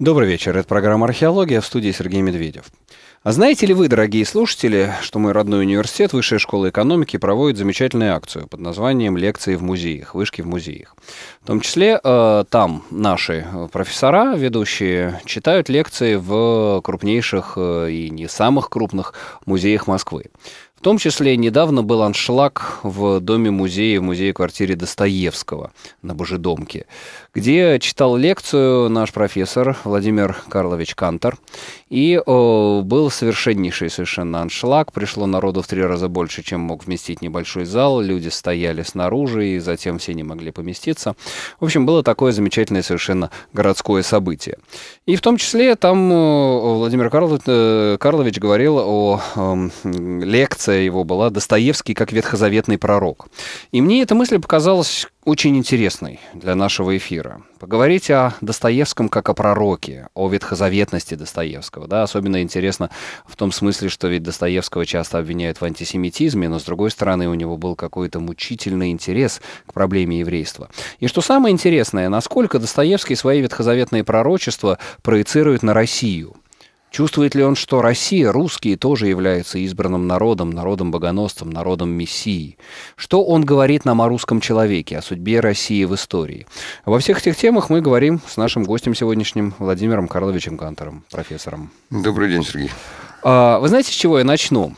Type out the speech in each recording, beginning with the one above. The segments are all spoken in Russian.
Добрый вечер. Это программа «Археология» в студии Сергей Медведев. А знаете ли вы, дорогие слушатели, что мой родной университет Высшая школа экономики проводит замечательную акцию под названием «Лекции в музеях», «Вышки в музеях». В том числе э, там наши э, профессора, ведущие, читают лекции в крупнейших э, и не самых крупных музеях Москвы. В том числе недавно был аншлаг в доме музея, в музее-квартире Достоевского на Божедомке, где читал лекцию наш профессор Владимир Карлович Кантор. И о, э, был совершеннейший совершенно аншлаг. Пришло народу в три раза больше, чем мог вместить небольшой зал. Люди стояли снаружи, и затем все не могли поместиться. В общем, было такое замечательное совершенно городское событие. И в том числе там э, Владимир Карлович, э, Карлович говорил о, о эм, лекции лекция его была «Достоевский как ветхозаветный пророк». И мне эта мысль показалась очень интересной для нашего эфира. Поговорить о Достоевском как о пророке, о ветхозаветности Достоевского. Да? Особенно интересно в том смысле, что ведь Достоевского часто обвиняют в антисемитизме, но, с другой стороны, у него был какой-то мучительный интерес к проблеме еврейства. И что самое интересное, насколько Достоевский свои ветхозаветные пророчества проецирует на Россию. Чувствует ли он, что Россия, русские, тоже являются избранным народом, народом-богоносцем, народом мессией? Что он говорит нам о русском человеке, о судьбе России в истории? Во всех этих темах мы говорим с нашим гостем сегодняшним Владимиром Карловичем Кантором, профессором. Добрый день, Сергей. А, вы знаете, с чего я начну?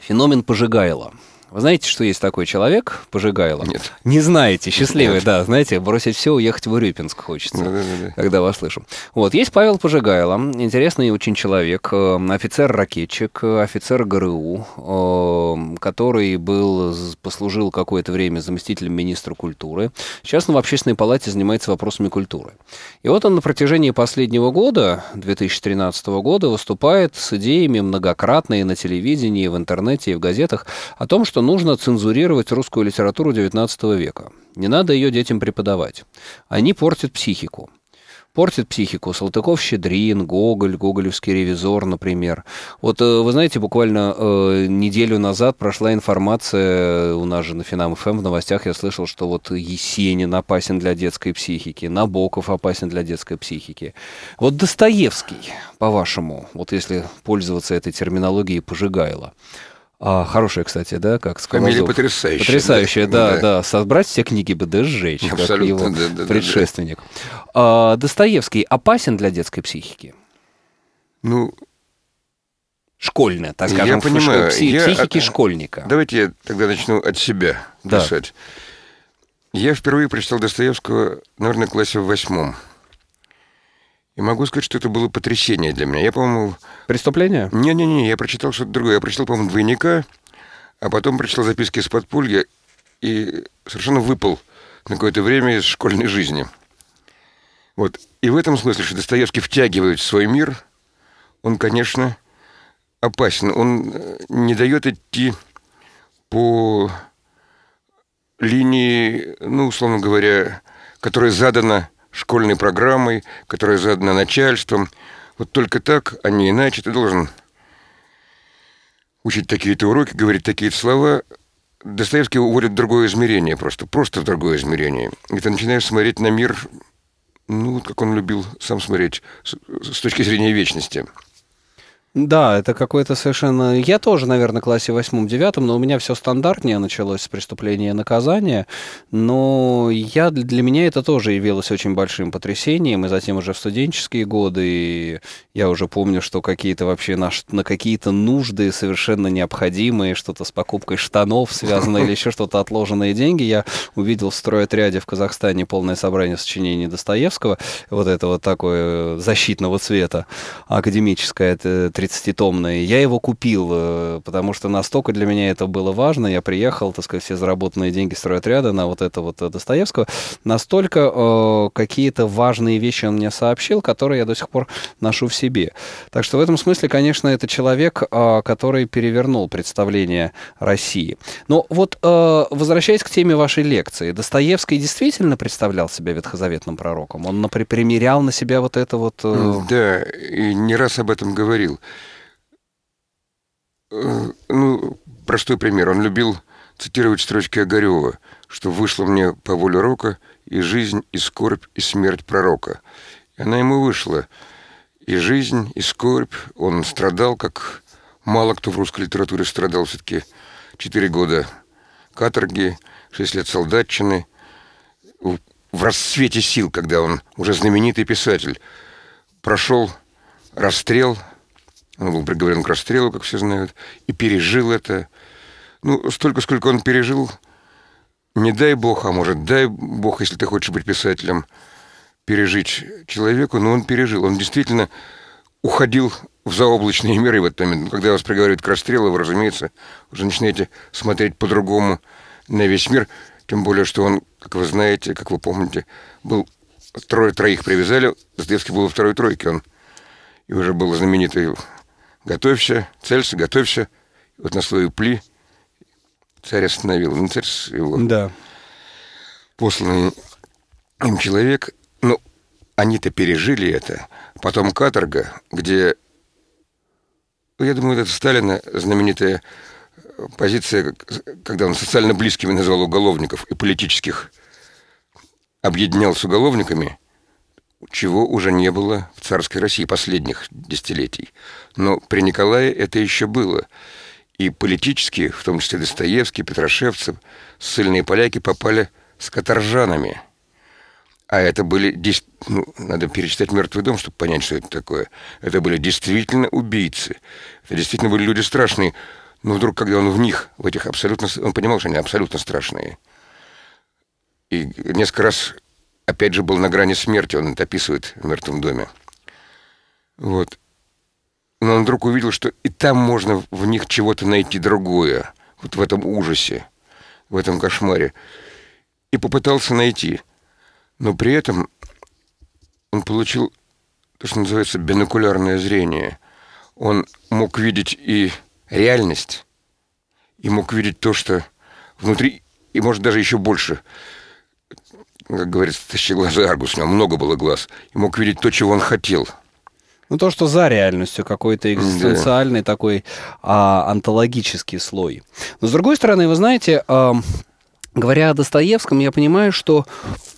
Феномен Пожигайла – вы знаете, что есть такой человек, Пожигайло? Нет. Не знаете, счастливый, Нет. да, знаете, бросить все, уехать в Урюпинск хочется, да, да, да. когда вас слышу. Вот, есть Павел Пожигайло, интересный очень человек, эм, офицер-ракетчик, э, офицер ГРУ, эм, который был, послужил какое-то время заместителем министра культуры. Сейчас он в общественной палате занимается вопросами культуры. И вот он на протяжении последнего года, 2013 года, выступает с идеями многократно и на телевидении, и в интернете, и в газетах о том, что что нужно цензурировать русскую литературу XIX века. Не надо ее детям преподавать. Они портят психику. Портит психику Салтыков-Щедрин, Гоголь, Гоголевский ревизор, например. Вот, э, вы знаете, буквально э, неделю назад прошла информация, э, у нас же на Финам ФМ эм в новостях я слышал, что вот Есенин опасен для детской психики, Набоков опасен для детской психики. Вот Достоевский, по-вашему, вот если пользоваться этой терминологией Пожигайло. А, хорошая, кстати, да, как сказал. Фамилия потрясающая. Потрясающая, да, да, да. Собрать все книги бы да сжечь, Абсолютно, как его да, да, предшественник. Да, да. А, Достоевский опасен для детской психики? Ну, школьная, так скажем, я понимаю, псих, я психики от... школьника. Давайте я тогда начну от себя да. Я впервые прочитал Достоевского, наверное, в классе в восьмом. И могу сказать, что это было потрясение для меня. Я, по-моему... Преступление? Не-не-не, я прочитал что-то другое. Я прочитал, по-моему, «Двойника», а потом прочитал записки из подполья и совершенно выпал на какое-то время из школьной жизни. Вот. И в этом смысле, что Достоевский втягивает в свой мир, он, конечно, опасен. Он э, не дает идти по линии, ну, условно говоря, которая задана школьной программой, которая задана начальством. Вот только так, а не иначе, ты должен учить такие-то уроки, говорить такие-то слова. Достоевский уводит в другое измерение просто, просто в другое измерение. И ты начинаешь смотреть на мир, ну, вот как он любил сам смотреть, с, с точки зрения вечности – да, это какой-то совершенно... Я тоже, наверное, в классе восьмом-девятом, но у меня все стандартнее началось с преступления и наказания. Но я... для меня это тоже явилось очень большим потрясением. И затем уже в студенческие годы и я уже помню, что какие-то вообще на, на какие-то нужды совершенно необходимые, что-то с покупкой штанов связано или еще что-то отложенные деньги. Я увидел в стройотряде в Казахстане полное собрание сочинений Достоевского, вот это вот такое защитного цвета, академическое это 30-томный, я его купил, э, потому что настолько для меня это было важно. Я приехал, так сказать, все заработанные деньги стройотряда на вот это вот э, Достоевского. Настолько э, какие-то важные вещи он мне сообщил, которые я до сих пор ношу в себе. Так что в этом смысле, конечно, это человек, э, который перевернул представление России. Но вот э, возвращаясь к теме вашей лекции, Достоевский действительно представлял себя ветхозаветным пророком? Он например, примерял на себя вот это вот... Э... Да, и не раз об этом говорил. Э, ну, простой пример. Он любил цитировать строчки Огарева, что вышло мне по воле рока и жизнь, и скорбь, и смерть пророка. И она ему вышла. И жизнь, и скорбь. Он страдал, как мало кто в русской литературе страдал все-таки. Четыре года каторги, шесть лет солдатчины. В расцвете сил, когда он уже знаменитый писатель, прошел расстрел – он был приговорен к расстрелу, как все знают, и пережил это. Ну, столько, сколько он пережил, не дай бог, а может, дай бог, если ты хочешь быть писателем, пережить человеку, но он пережил. Он действительно уходил в заоблачные миры в этот момент. Когда вас приговаривают к расстрелу, вы, разумеется, уже начинаете смотреть по-другому на весь мир. Тем более, что он, как вы знаете, как вы помните, был трое троих привязали. Достоевский был во второй тройке. Он и уже был знаменитый готовься, целься, готовься. Вот на слове «пли» царь остановил. Ну, царь его да. посланный им человек. Ну, они-то пережили это. Потом каторга, где... Ну, я думаю, это Сталина знаменитая э, позиция, когда он социально близкими назвал уголовников и политических объединял с уголовниками – чего уже не было в царской России последних десятилетий. Но при Николае это еще было. И политически, в том числе Достоевский, Петрошевцев, ссыльные поляки попали с каторжанами. А это были... Ну, надо перечитать «Мертвый дом», чтобы понять, что это такое. Это были действительно убийцы. Это действительно были люди страшные. Но вдруг, когда он в них, в этих абсолютно... Он понимал, что они абсолютно страшные. И несколько раз опять же, был на грани смерти, он это описывает в «Мертвом доме». Вот. Но он вдруг увидел, что и там можно в них чего-то найти другое, вот в этом ужасе, в этом кошмаре. И попытался найти. Но при этом он получил то, что называется бинокулярное зрение. Он мог видеть и реальность, и мог видеть то, что внутри, и, может, даже еще больше – как говорится, тысячеглазый Аргус, у него много было глаз, и мог видеть то, чего он хотел. Ну, то, что за реальностью, какой-то экзистенциальный да. такой а, антологический слой. Но, с другой стороны, вы знаете, а, говоря о Достоевском, я понимаю, что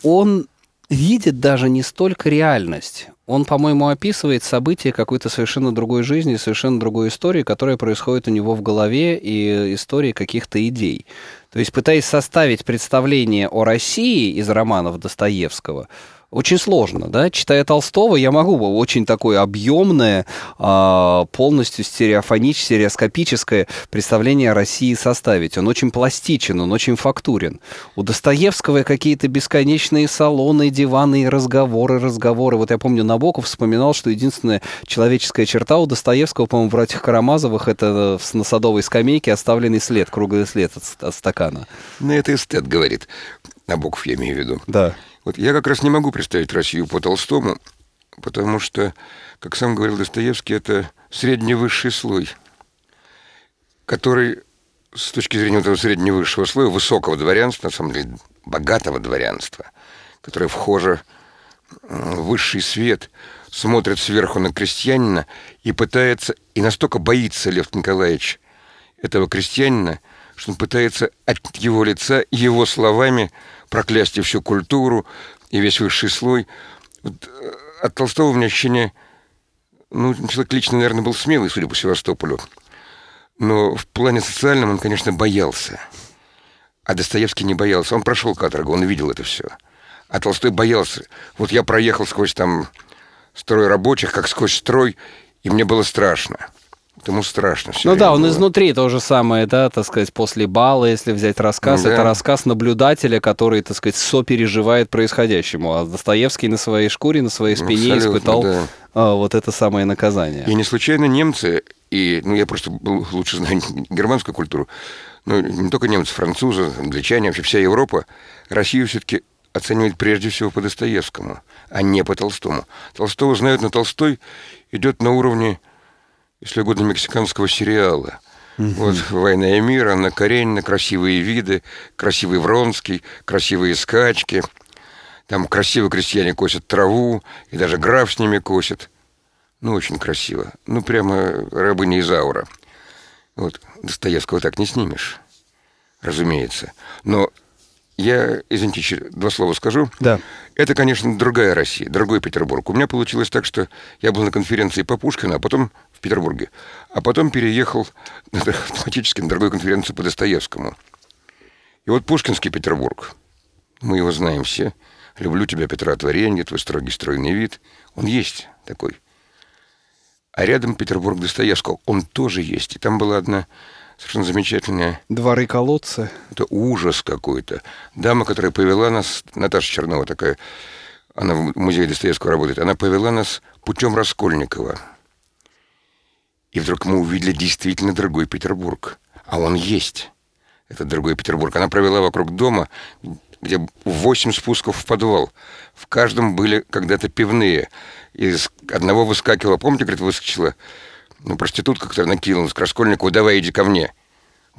он видит даже не столько реальность, он, по-моему, описывает события какой-то совершенно другой жизни, совершенно другой истории, которая происходит у него в голове, и истории каких-то идей. То есть, пытаясь составить представление о России из романов Достоевского, очень сложно, да, читая Толстого, я могу очень такое объемное, а, полностью стереофоническое, стереоскопическое представление о России составить. Он очень пластичен, он очень фактурен. У Достоевского какие-то бесконечные салоны, диваны, разговоры, разговоры. Вот я помню, Набоков вспоминал, что единственная человеческая черта у Достоевского, по-моему, в «Братьях Карамазовых» — это э, на садовой скамейке оставленный след, круглый след от, от стакана. Ну, это эстет говорит. Набоков, я имею в виду. Да. Вот я как раз не могу представить Россию по Толстому, потому что, как сам говорил Достоевский, это средневысший слой, который с точки зрения этого средневысшего слоя, высокого дворянства, на самом деле богатого дворянства, которое вхоже в высший свет, смотрит сверху на крестьянина и пытается, и настолько боится Лев Николаевич этого крестьянина, что он пытается от его лица, его словами проклясть и всю культуру, и весь высший слой. Вот э, от Толстого у меня ощущение, ну, человек лично, наверное, был смелый, судя по Севастополю, но в плане социальном он, конечно, боялся. А Достоевский не боялся. Он прошел каторгу, он видел это все. А Толстой боялся. Вот я проехал сквозь там строй рабочих, как сквозь строй, и мне было страшно. Потому страшно все. Ну да, он было. изнутри то же самое, да, так сказать, после бала если взять рассказ, ну да. это рассказ наблюдателя, который, так сказать, сопереживает происходящему. А Достоевский на своей шкуре, на своей спине Абсолютно, испытал да. а, вот это самое наказание. И не случайно немцы, и, ну, я просто был, лучше знаю германскую культуру, ну, не только немцы, французы, англичане, вообще вся Европа, Россию все-таки оценивает прежде всего по Достоевскому, а не по Толстому. Толстого знают, но Толстой идет на уровне если угодно, мексиканского сериала. Угу. Вот «Война и мир», Анна Каренина, красивые виды, красивый Вронский, красивые скачки. Там красиво крестьяне косят траву, и даже граф с ними косит. Ну, очень красиво. Ну, прямо рабыня Изаура. Вот, Достоевского так не снимешь, разумеется. Но я, извините, два слова скажу. Да. Это, конечно, другая Россия, другой Петербург. У меня получилось так, что я был на конференции по Пушкину, а потом Петербурге, а потом переехал автоматически на другую конференцию по Достоевскому. И вот Пушкинский Петербург, мы его знаем все, «Люблю тебя, Петра Творенье», «Твой строгий стройный вид», он есть такой. А рядом Петербург Достоевского, он тоже есть. И там была одна совершенно замечательная... Дворы-колодцы. Это ужас какой-то. Дама, которая повела нас, Наташа Чернова такая, она в музее Достоевского работает, она повела нас путем Раскольникова. И вдруг мы увидели действительно другой Петербург. А он есть. Это другой Петербург. Она провела вокруг дома, где восемь спусков в подвал. В каждом были когда-то пивные. Из одного выскакивала, помните, говорит, выскочила ну, проститутка, которая накинулась к раскольнику, давай иди ко мне.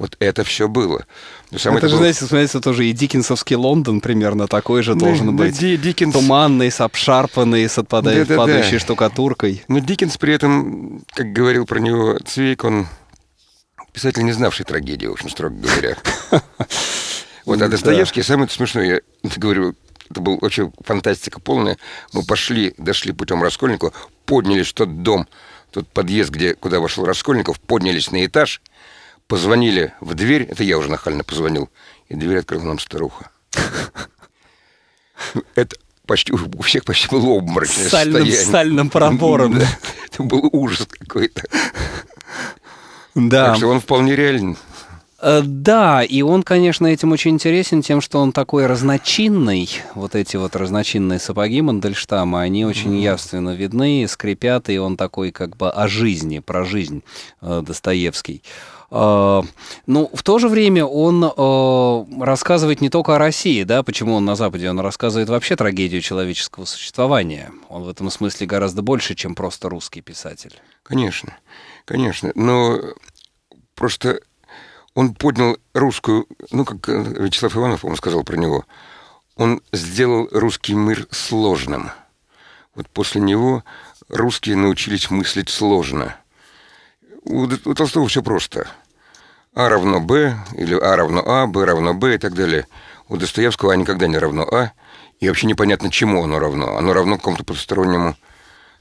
Вот это все было. Ну, это, это же, было... знаете, смотрите, тоже и диккенсовский Лондон примерно такой же ну, должен ну, быть. Ди Диккенс... Туманный, с обшарпанный, с отпадающей да, да, да. штукатуркой. Но ну, Диккенс при этом, как говорил про него Цвейк, он писатель, не знавший трагедии, в общем, строго говоря. Вот, а Достоевский, самое смешное, я говорю, это была вообще фантастика полная. Мы пошли, дошли путем Раскольникова, поднялись что-то дом, тот подъезд, где, куда вошел Раскольников, поднялись на этаж – Позвонили в дверь, это я уже нахально позвонил, и дверь открыла нам старуха. Это почти, у всех почти было обморочное сальным, состояние. сальным пробором. Да, это был ужас какой-то. Да. Так что он вполне реален. Э, да, и он, конечно, этим очень интересен тем, что он такой разночинный. Вот эти вот разночинные сапоги Мандельштама, они очень mm. явственно видны, скрипят, и он такой как бы о жизни, про жизнь э, Достоевский. Э, Но ну, в то же время он э, рассказывает не только о России, да, почему он на Западе, он рассказывает вообще трагедию человеческого существования. Он в этом смысле гораздо больше, чем просто русский писатель. Конечно, конечно. Но просто он поднял русскую, ну, как э, Вячеслав Иванов, по-моему, сказал про него, он сделал русский мир сложным. Вот после него русские научились мыслить сложно. У, у Толстого все просто. А равно Б, или А равно А, Б равно Б и так далее. У Достоевского А никогда не равно А, и вообще непонятно, чему оно равно. Оно равно какому-то потустороннему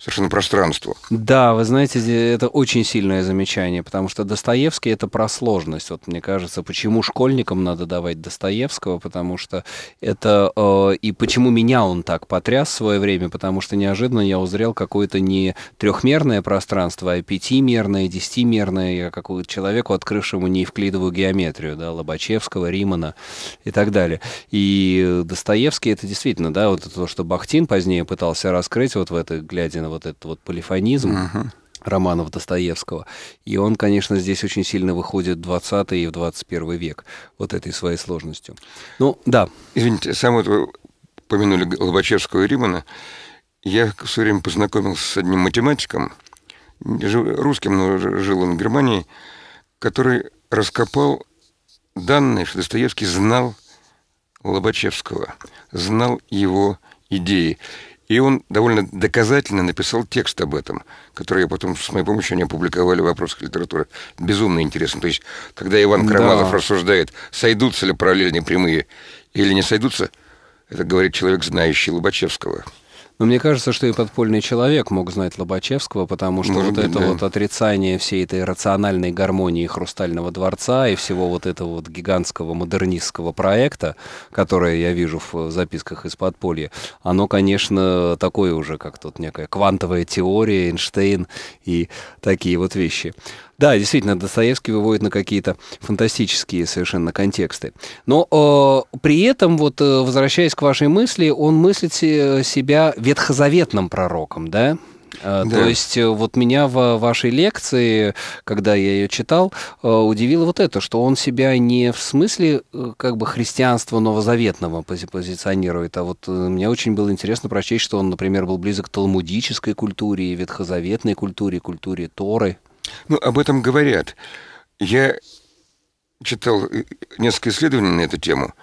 совершенно пространство. Да, вы знаете, это очень сильное замечание, потому что Достоевский это про сложность. Вот мне кажется, почему школьникам надо давать Достоевского, потому что это э, и почему меня он так потряс в свое время, потому что неожиданно я узрел какое-то не трехмерное пространство, а пятимерное, десятимерное, я как человеку, открывшему неевклидовую геометрию, да, Лобачевского, Римана и так далее. И Достоевский это действительно, да, вот то, что Бахтин позднее пытался раскрыть вот в этой глядя на вот этот вот полифонизм. Uh-huh романов Достоевского. И он, конечно, здесь очень сильно выходит в 20 и в 21 век вот этой своей сложностью. Ну, да. Извините, сам вот вы упомянули Лобачевского и Римана. Я все время познакомился с одним математиком, русским, но жил он в Германии, который раскопал данные, что Достоевский знал Лобачевского, знал его идеи. И он довольно доказательно написал текст об этом, который я потом с моей помощью они опубликовали в вопросах литературы. Безумно интересно. То есть, когда Иван Карамазов да. рассуждает, сойдутся ли параллельные прямые или не сойдутся, это говорит человек, знающий Лобачевского. Но мне кажется, что и подпольный человек мог знать Лобачевского, потому что Может вот быть, это да. вот отрицание всей этой рациональной гармонии Хрустального дворца и всего вот этого вот гигантского модернистского проекта, которое я вижу в э, записках из подполья, оно, конечно, такое уже, как тут некая квантовая теория, Эйнштейн и такие вот вещи. Да, действительно, Достоевский выводит на какие-то фантастические совершенно контексты. Но э, при этом, вот э, возвращаясь к вашей мысли, он мыслит себя ветхозаветным пророком, да? Э, да. То есть э, вот меня в вашей лекции, когда я ее читал, удивило вот это, что он себя не в смысле как бы христианства новозаветного позиционирует, а вот мне очень было интересно прочесть, что он, например, был близок к талмудической культуре, ветхозаветной культуре, культуре Торы. Ну, об этом говорят. Я читал э, несколько исследований на эту тему.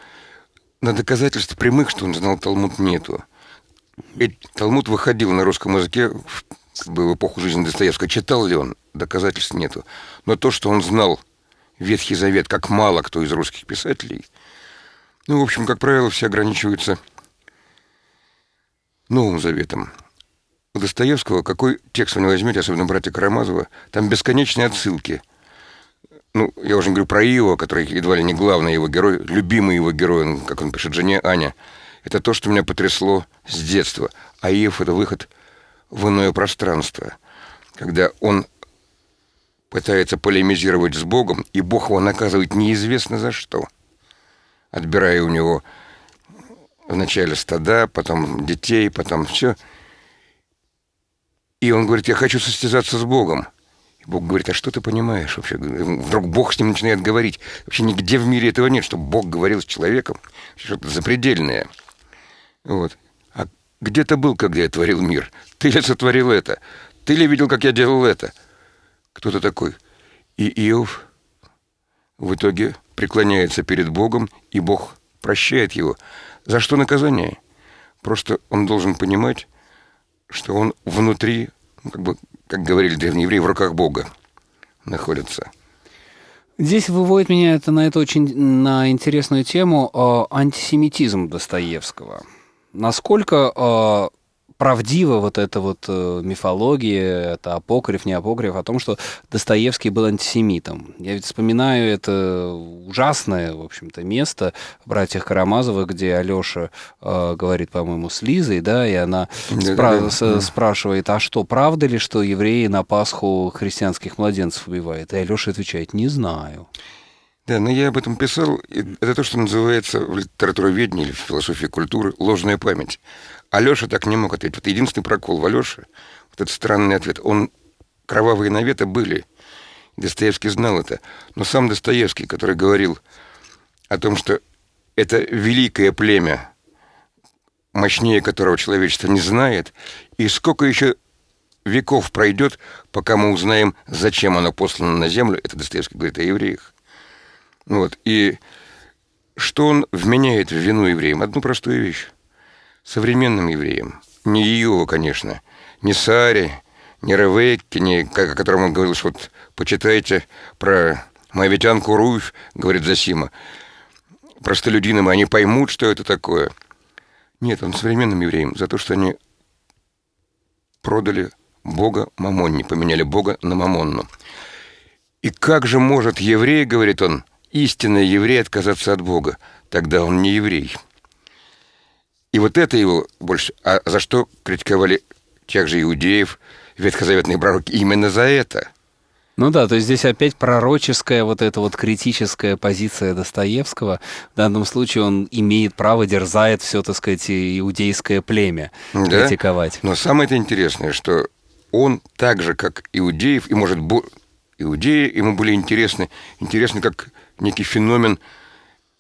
На доказательств прямых, что он знал Талмуд, нету. Ведь Талмуд выходил на русском языке в, как бы, в эпоху жизни Достоевского. Читал ли он? Доказательств нету. Но то, что он знал Ветхий Завет, как мало кто из русских писателей, ну, в общем, как правило, все ограничиваются Новым Заветом. У Достоевского, какой текст у него возьмете, особенно «Братья Карамазова», там бесконечные отсылки. Ну, я уже не говорю про Ива, который едва ли не главный его герой, любимый его герой, как он пишет жене, Аня. Это то, что меня потрясло с детства. А Иов – это выход в иное пространство, когда он пытается полемизировать с Богом, и Бог его наказывает неизвестно за что, отбирая у него вначале стада, потом детей, потом все – и он говорит, я хочу состязаться с Богом. И Бог говорит, а что ты понимаешь вообще? Вдруг Бог с ним начинает говорить. Вообще нигде в мире этого нет, чтобы Бог говорил с человеком. Что-то запредельное. Вот. А где ты был, когда я творил мир? Ты ли сотворил это? Ты ли видел, как я делал это? Кто ты такой? И Иов в итоге преклоняется перед Богом, и Бог прощает его. За что наказание? Просто он должен понимать, что он внутри, ну, как, бы, как говорили древние евреи, в руках Бога находится. Здесь выводит меня это на эту очень на интересную тему э, антисемитизм Достоевского. Насколько э, правдива вот эта вот э, мифология, это апокриф, не апокриф, о том, что Достоевский был антисемитом. Я ведь вспоминаю это ужасное, в общем-то, место братьев Карамазовых», где Алёша э, говорит, по-моему, с Лизой, да, и она спра- с- спрашивает, а что, правда ли, что евреи на Пасху христианских младенцев убивают? И Алёша отвечает, не знаю. Да, но я об этом писал. Это то, что называется в литературоведении или в философии культуры ложная память. Алёша так не мог ответить. Вот единственный прокол в Алёше, вот этот странный ответ. Он кровавые наветы были. Достоевский знал это. Но сам Достоевский, который говорил о том, что это великое племя, мощнее которого человечество не знает, и сколько еще веков пройдет, пока мы узнаем, зачем оно послано на землю, это Достоевский говорит о евреях, ну вот. И что он вменяет в вину евреям? Одну простую вещь. Современным евреям. Не Иова, конечно, не сари не Ревекке, не, о котором он говорил, что вот почитайте про моевитянку Руфь, говорит Засима. Простолюдинам они поймут, что это такое. Нет, он современным евреям за то, что они продали Бога мамонни поменяли Бога на Мамонну. И как же может еврей, говорит он, истинный еврей отказаться от Бога, тогда он не еврей. И вот это его больше... А за что критиковали тех же иудеев, ветхозаветные пророки? Именно за это. Ну да, то есть здесь опять пророческая вот эта вот критическая позиция Достоевского. В данном случае он имеет право, дерзает все, так сказать, иудейское племя да? критиковать. Но самое это интересное, что он так же, как иудеев, и, может, иудеи ему были интересны, интересны как некий феномен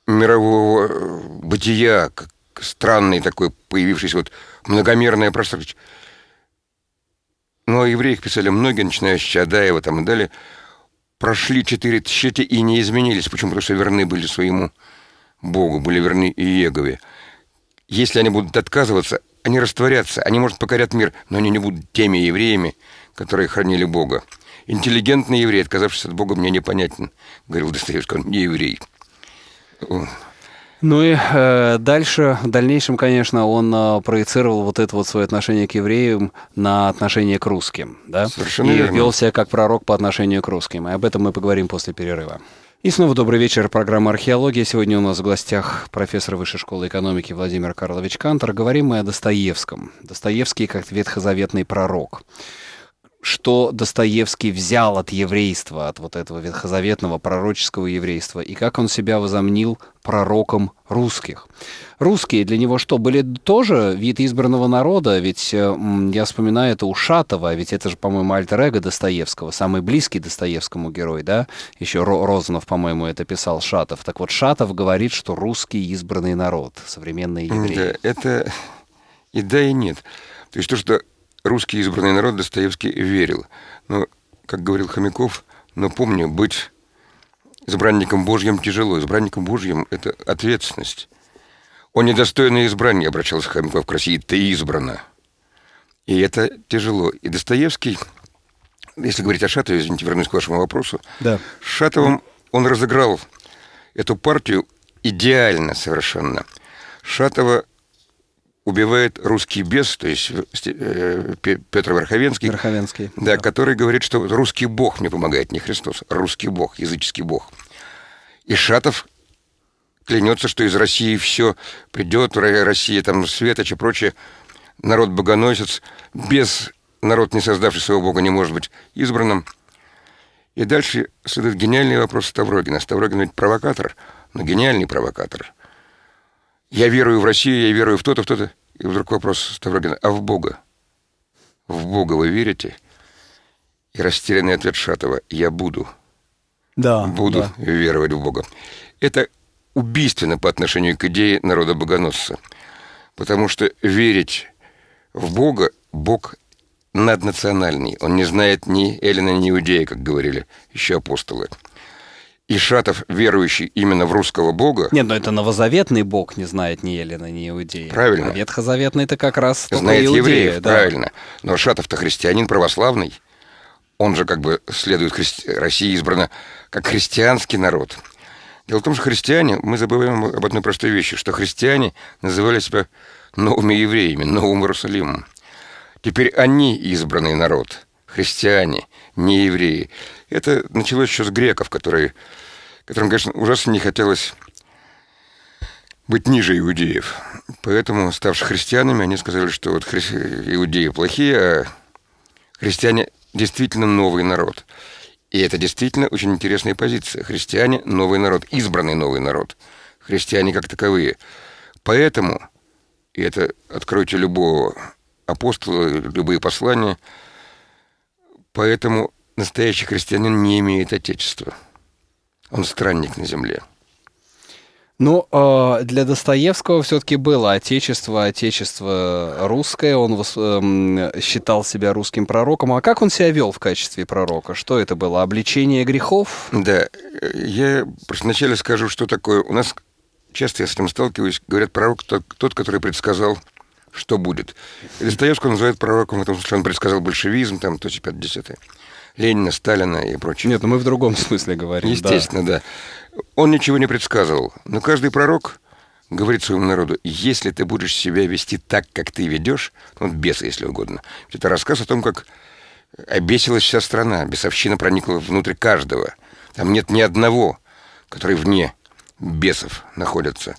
мирового э, бытия, как странный такой появившийся вот многомерное пространство. Но о евреях писали многие, начиная с Чадаева там и далее, прошли четыре тысячелетия и не изменились. Почему? Потому что верны были своему Богу, были верны Иегове. Если они будут отказываться, они растворятся, они, может, покорят мир, но они не будут теми евреями, которые хранили Бога интеллигентный еврей, отказавшийся от Бога, мне непонятен, говорил Достоевский, он не еврей. Ну и э, дальше, в дальнейшем, конечно, он э, проецировал вот это вот свое отношение к евреям на отношение к русским, да? Совершенно и верно. вел себя как пророк по отношению к русским. И об этом мы поговорим после перерыва. И снова добрый вечер. Программа «Археология». Сегодня у нас в гостях профессор Высшей школы экономики Владимир Карлович Кантор. Говорим мы о Достоевском. Достоевский как ветхозаветный пророк что Достоевский взял от еврейства, от вот этого ветхозаветного пророческого еврейства, и как он себя возомнил пророком русских. Русские для него что, были тоже вид избранного народа? Ведь э, я вспоминаю это у Шатова, а ведь это же, по-моему, альтер -эго Достоевского, самый близкий Достоевскому герой, да? Еще Розанов, по-моему, это писал Шатов. Так вот, Шатов говорит, что русский избранный народ, современные евреи. Да, это и да, и нет. То есть то, что русский избранный народ Достоевский верил. Но, как говорил Хомяков, но помню, быть избранником Божьим тяжело. Избранником Божьим – это ответственность. Он недостойный избранник, обращался Хомяков к России, ты избрана. И это тяжело. И Достоевский, если говорить о Шатове, извините, вернусь к вашему вопросу. Да. Шатовым он разыграл эту партию идеально совершенно. Шатова убивает русский бес, то есть э, э Петр Верховенский, Верховенский да, да. который говорит, что русский бог мне помогает, не Христос, а русский бог, языческий бог. И Шатов клянется, что из России все придет, Россия там светоч и прочее, народ богоносец, без народ, не создавший своего бога, не может быть избранным. И дальше следует гениальный вопрос Ставрогина. Ставрогин ведь провокатор, но гениальный провокатор – я верую в Россию, я верую в то-то, в то-то. И вдруг вопрос Ставрогина, а в Бога? В Бога вы верите? И растерянный ответ Шатова, я буду. Да. Буду да. веровать в Бога. Это убийственно по отношению к идее народа богоносца. Потому что верить в Бога, Бог наднациональный. Он не знает ни Эллина, ни Иудея, как говорили еще апостолы. Ишатов, верующий именно в русского бога... Нет, но это новозаветный бог не знает ни Елена, ни Иудея. Правильно. А ветхозаветный это как раз Знает иудея, евреев, да. правильно. Но Ишатов-то христианин православный. Он же как бы следует христи... России избрана как христианский народ. Дело в том, что христиане, мы забываем об одной простой вещи, что христиане называли себя новыми евреями, новым Иерусалимом. Теперь они избранный народ, христиане – не евреи. Это началось еще с греков, которые, которым, конечно, ужасно не хотелось быть ниже иудеев. Поэтому, ставшие христианами, они сказали, что вот хри... иудеи плохие, а христиане действительно новый народ. И это действительно очень интересная позиция. Христиане – новый народ, избранный новый народ. Христиане как таковые. Поэтому, и это откройте любого апостола, любые послания – Поэтому настоящий христианин не имеет отечества. Он странник на земле. Ну, а, для Достоевского все-таки было отечество, отечество русское. Он эм, считал себя русским пророком. А как он себя вел в качестве пророка? Что это было? Обличение грехов? Да. Я вначале скажу, что такое. У нас часто я с этим сталкиваюсь. Говорят, пророк тот который предсказал что будет. Достоевского называют пророком, в этом случае он предсказал большевизм, там, то есть 50 Ленина, Сталина и прочее. Нет, ну мы в другом смысле говорим. Естественно, да. да. Он ничего не предсказывал. Но каждый пророк говорит своему народу, если ты будешь себя вести так, как ты ведешь, ну, бес, если угодно. Это рассказ о том, как обесилась вся страна, бесовщина проникла внутрь каждого. Там нет ни одного, который вне бесов находится.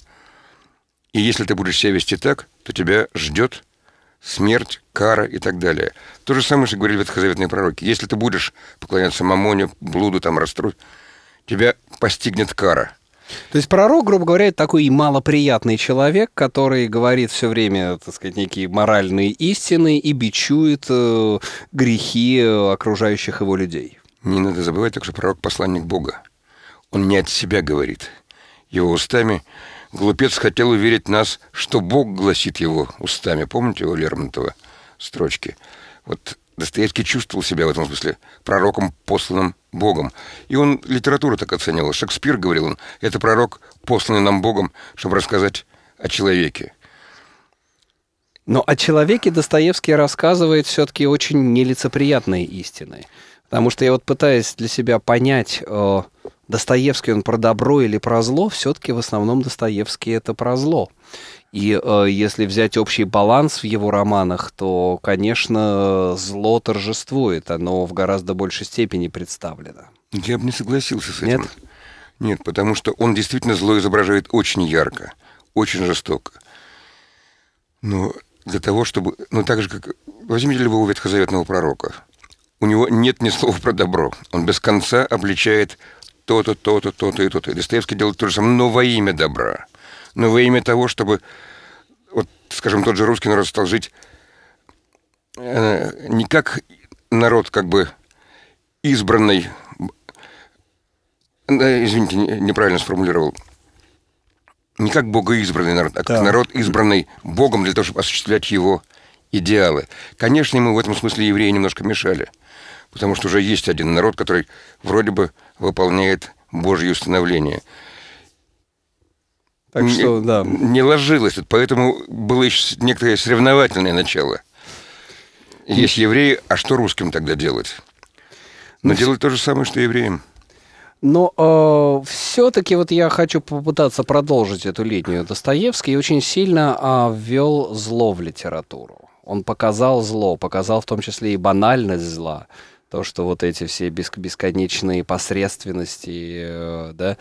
И если ты будешь себя вести так, то тебя ждет смерть, кара и так далее. То же самое, что говорили ветхозаветные пророки. Если ты будешь поклоняться мамоне, блуду, там, растру, тебя постигнет кара – то есть пророк, грубо говоря, это такой малоприятный человек, который говорит все время, так сказать, некие моральные истины и бичует э, грехи э, окружающих его людей. Не надо забывать, так что пророк посланник Бога. Он не от себя говорит. Его устами Глупец хотел уверить нас, что Бог гласит его устами. Помните его Лермонтова строчки? Вот Достоевский чувствовал себя в этом смысле пророком, посланным Богом. И он литературу так оценивал. Шекспир, говорил он, это пророк, посланный нам Богом, чтобы рассказать о человеке. Но о человеке Достоевский рассказывает все-таки очень нелицеприятные истины. Потому что я вот пытаюсь для себя понять, э, Достоевский он про добро или про зло, все-таки в основном Достоевский это про зло. И э, если взять общий баланс в его романах, то, конечно, зло торжествует, оно в гораздо большей степени представлено. Я бы не согласился с этим. Нет? Нет, потому что он действительно зло изображает очень ярко, очень жестоко. Но для того, чтобы... Ну, так же, как... Возьмите любого ветхозаветного пророка – у него нет ни слова про добро. Он без конца обличает то-то, то-то, то-то и то-то. Достоевский делает то же самое, но во имя добра. Но во имя того, чтобы, вот, скажем, тот же русский народ стал жить э, не как народ как бы избранный, э, извините, неправильно сформулировал, не как богоизбранный народ, а как да. народ, избранный Богом для того, чтобы осуществлять его идеалы. Конечно, ему в этом смысле евреи немножко мешали – потому что уже есть один народ, который вроде бы выполняет Божье установление. Так не, что, да. Не ложилось, поэтому было еще некоторое соревновательное начало. Есть евреи, а что русским тогда делать? Но ну, делать то же самое, что евреям. Но э, все-таки вот я хочу попытаться продолжить эту линию. Достоевский очень сильно э, а, ввел зло в литературу. Он показал зло, показал в том числе и банальность зла то, что вот эти все бесконечные посредственности, э, да,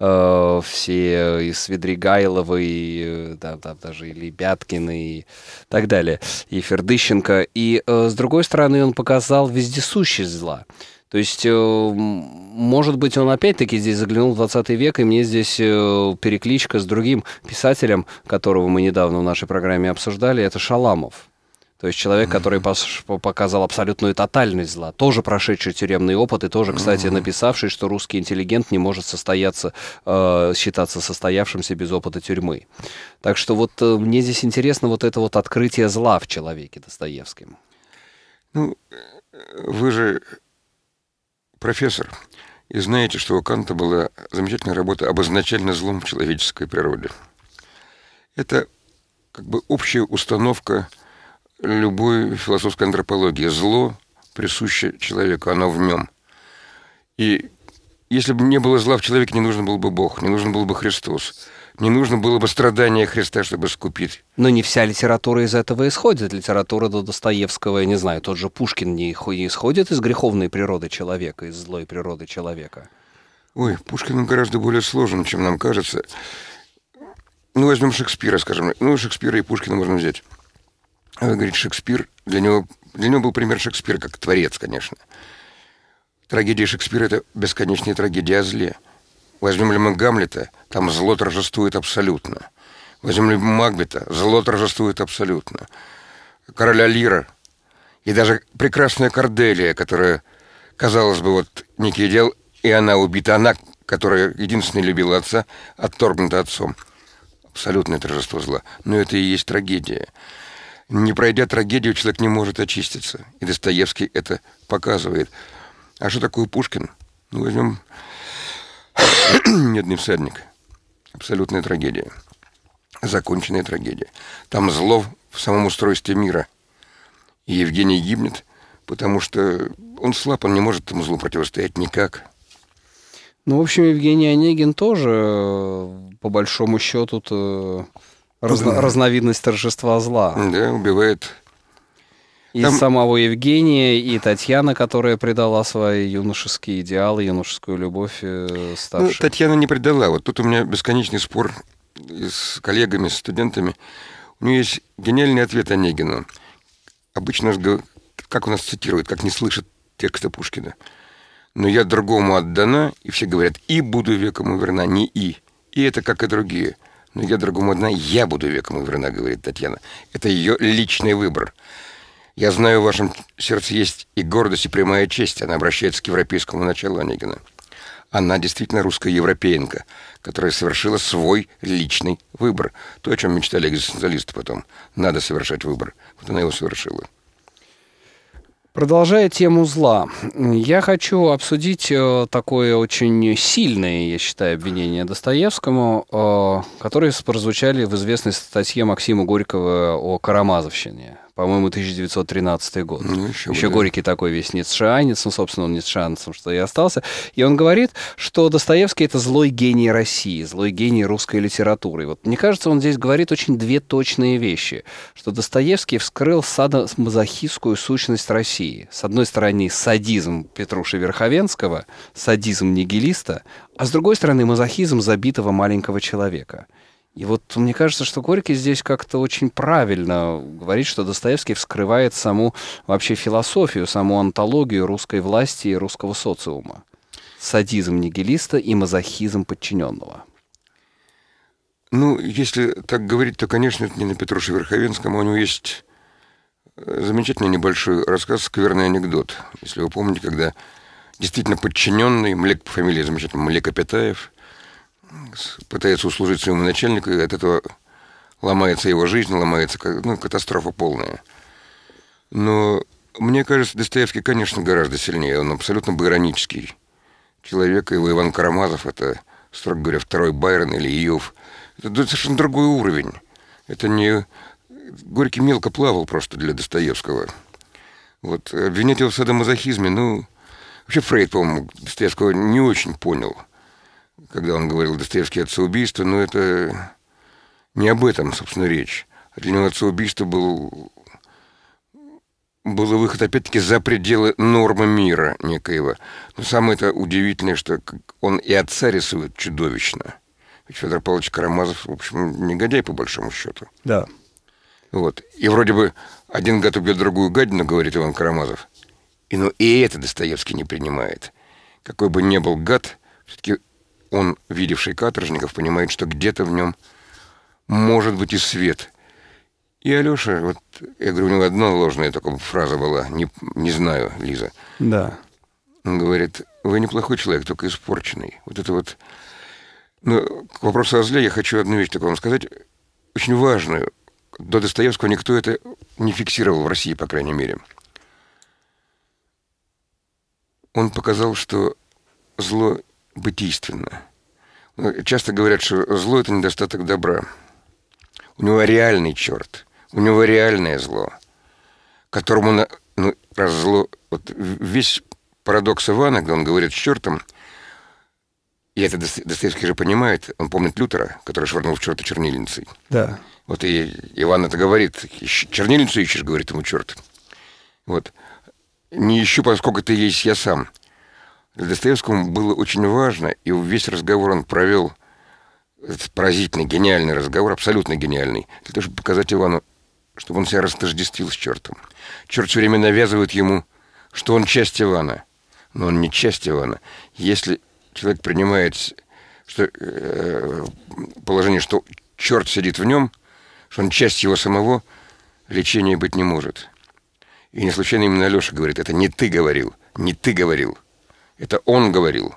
э, все и Свидригайловы, и э, да, там даже и Лебяткины, и так далее, и Фердыщенко. И, с другой стороны, он показал вездесущесть зла. То есть, может быть, он опять-таки здесь заглянул в 20 век, и мне здесь перекличка с другим писателем, которого мы недавно в нашей программе обсуждали, это Шаламов. То есть человек, который показал абсолютную тотальность зла, тоже прошедший тюремный опыт и тоже, кстати, написавший, что русский интеллигент не может состояться, э, считаться состоявшимся без опыта тюрьмы. Так что вот э, мне здесь интересно вот это вот открытие зла в человеке Достоевским. Ну, э, вы же профессор, и знаете, что у Канта была замечательная работа об изначально злом человеческой природе. Это как бы общая установка – любой философской антропологии. Зло присуще человеку, оно в нем. И если бы не было зла в человеке, не нужен был бы Бог, не нужен был бы Христос. Не нужно было бы страдания Христа, чтобы скупить. Но не вся литература из этого исходит. Литература до Достоевского, я не знаю, тот же Пушкин не исходит из греховной природы человека, из злой природы человека. Ой, Пушкин гораздо более сложен, чем нам кажется. Ну, возьмем Шекспира, скажем. Ну, Шекспира и Пушкина можно взять говорит, Шекспир, для него, для него был пример Шекспира как творец, конечно. Трагедия Шекспира – это бесконечная трагедия о зле. Возьмем ли мы Гамлета, там зло торжествует абсолютно. Возьмем ли мы Магбета, зло торжествует абсолютно. Короля Лира и даже прекрасная Корделия, которая, казалось бы, вот некий идеал, и она убита, она, которая единственная любила отца, отторгнута отцом. Абсолютное торжество зла. Но это и есть трагедия не пройдя трагедию, человек не может очиститься. И Достоевский это показывает. А что такое Пушкин? Ну, возьмем «Медный всадник». Абсолютная трагедия. Законченная трагедия. Там зло в самом устройстве мира. И Евгений гибнет, потому что он слаб, он не может этому злу противостоять никак. Ну, в общем, Евгений Онегин тоже, э, по большому счету, -то Разно, разновидность торжества зла. Да, убивает. И Там... самого Евгения, и Татьяна, которая предала свои юношеские идеалы, юношескую любовь старших. Э, ну, Татьяна не предала. Вот тут у меня бесконечный спор с коллегами, с студентами. У нее есть гениальный ответ Онегина. Обычно, как у нас цитируют, как не слышат текста Пушкина. «Но я другому отдана, и все говорят, и буду веком верна, не и». И это, как и другие – но я другому одна, я буду веком Иврена, говорит Татьяна. Это ее личный выбор. Я знаю, в вашем сердце есть и гордость, и прямая честь. Она обращается к европейскому началу Онегина. Она действительно русская европеенка, которая совершила свой личный выбор. То, о чем мечтали экзистенциалисты потом. Надо совершать выбор. Вот она его совершила. Продолжая тему зла, я хочу обсудить э, такое очень сильное, я считаю, обвинение Достоевскому, э, которые прозвучали в известной статье Максима Горького о Карамазовщине по-моему, 1913 год. Ну, еще еще горький такой весь нецшанец, ну, собственно, он ницшанцем, что и остался. И он говорит, что Достоевский — это злой гений России, злой гений русской литературы. вот мне кажется, он здесь говорит очень две точные вещи, что Достоевский вскрыл садомазохистскую сущность России. С одной стороны, садизм Петруши Верховенского, садизм нигилиста, а с другой стороны, мазохизм забитого маленького человека — и вот мне кажется, что Горький здесь как-то очень правильно говорит, что Достоевский вскрывает саму вообще философию, саму антологию русской власти и русского социума. Садизм нигилиста и мазохизм подчиненного. Ну, если так говорить, то, конечно, это не на Петруше Верховенском. У него есть э, замечательный небольшой рассказ «Скверный анекдот». Если вы помните, когда действительно подчиненный, Млек по фамилии замечательный Млека пытается услужить своему начальнику, и от этого ломается его жизнь, ломается ну, катастрофа полная. Но мне кажется, Достоевский, конечно, гораздо сильнее. Он абсолютно бы иронический человек. Его Иван Карамазов — это, строго говоря, второй Байрон или Иов. Это совершенно другой уровень. Это не... Горький мелко плавал просто для Достоевского. Вот. Обвинять его в садомазохизме, ну... Вообще Фрейд, по-моему, Достоевского не очень понял — когда он говорил Достоевский отца убийства, но это не об этом, собственно, речь. Для него отцеубийство был, был выход, опять-таки, за пределы нормы мира некоего. Но самое это удивительное, что он и отца рисует чудовищно. Ведь Федор Павлович Карамазов, в общем, негодяй, по большому счету. Да. Вот. И вроде бы один гад убьет другую гадину, говорит Иван Карамазов. И, ну, и это Достоевский не принимает. Какой бы ни был гад, все-таки он, видевший каторжников, понимает, что где-то в нем может быть и свет. И Алеша, вот я говорю, у него одна ложная такая фраза была, не, не знаю, Лиза. Да. Он говорит, вы неплохой человек, только испорченный. Вот это вот... Ну, к вопросу о зле я хочу одну вещь такую вам сказать, очень важную. До Достоевского никто это не фиксировал в России, по крайней мере. Он показал, что зло бытийственно. Ну, часто говорят, что зло – это недостаток добра. У него реальный черт, у него реальное зло, которому, на... ну, раз зло, вот весь парадокс Ивана, где он говорит с чертом, и это Достоевский же понимает, он помнит Лютера, который швырнул в черта чернильницей. Да. Вот и Иван это говорит, чернильницу ищешь, говорит ему черт. Вот. Не ищу, поскольку ты есть я сам. Достоевскому было очень важно, и весь разговор он провел, этот поразительный, гениальный разговор, абсолютно гениальный, для того, чтобы показать Ивану, чтобы он себя растождествил с чертом. Черт все время навязывает ему, что он часть Ивана. Но он не часть Ивана. Если человек принимает что, э, положение, что черт сидит в нем, что он часть его самого, лечения быть не может. И не случайно именно Алеша говорит, это не ты говорил, не ты говорил. Это он говорил.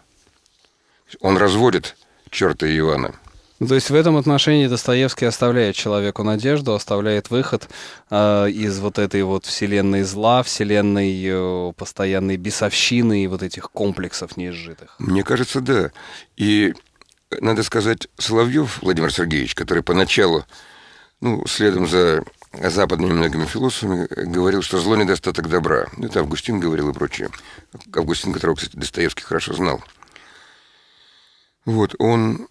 Он разводит черта Ивана. То есть в этом отношении Достоевский оставляет человеку надежду, оставляет выход э, из вот этой вот вселенной зла, вселенной э, постоянной бесовщины и вот этих комплексов неизжитых. Мне кажется, да. И надо сказать, Соловьев Владимир Сергеевич, который поначалу, ну, следом за западными многими философами, э, говорил, что зло – недостаток добра. Это Августин говорил и прочее. Августин, которого, кстати, Достоевский хорошо знал. Вот, он